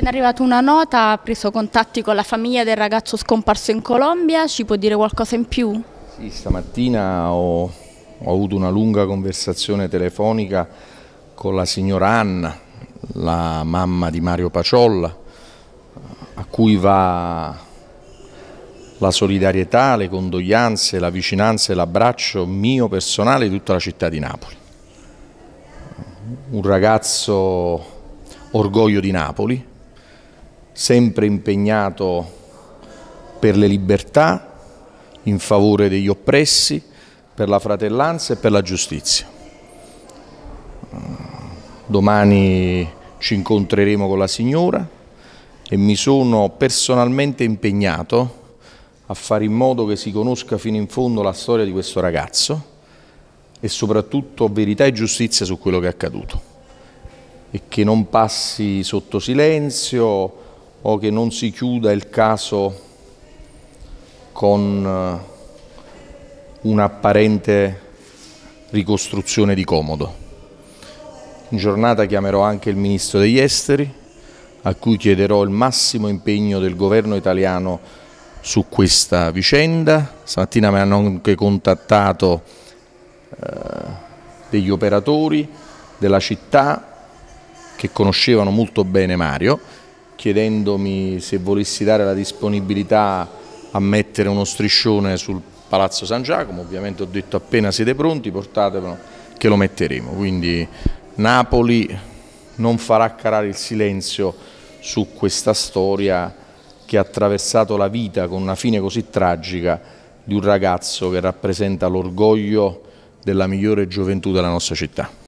Appena arrivata una nota, ha preso contatti con la famiglia del ragazzo scomparso in Colombia, ci può dire qualcosa in più? Sì, stamattina ho, ho avuto una lunga conversazione telefonica con la signora Anna, la mamma di Mario Paciolla, a cui va la solidarietà, le condoglianze, la vicinanza e l'abbraccio mio personale di tutta la città di Napoli. Un ragazzo orgoglio di Napoli, sempre impegnato per le libertà, in favore degli oppressi, per la fratellanza e per la giustizia. Domani ci incontreremo con la signora e mi sono personalmente impegnato a fare in modo che si conosca fino in fondo la storia di questo ragazzo e soprattutto verità e giustizia su quello che è accaduto e che non passi sotto silenzio, o che non si chiuda il caso con eh, un'apparente ricostruzione di comodo. In giornata chiamerò anche il Ministro degli Esteri, a cui chiederò il massimo impegno del governo italiano su questa vicenda. Stamattina mi hanno anche contattato eh, degli operatori della città che conoscevano molto bene Mario chiedendomi se volessi dare la disponibilità a mettere uno striscione sul Palazzo San Giacomo, ovviamente ho detto appena siete pronti portatevelo che lo metteremo, quindi Napoli non farà carare il silenzio su questa storia che ha attraversato la vita con una fine così tragica di un ragazzo che rappresenta l'orgoglio della migliore gioventù della nostra città.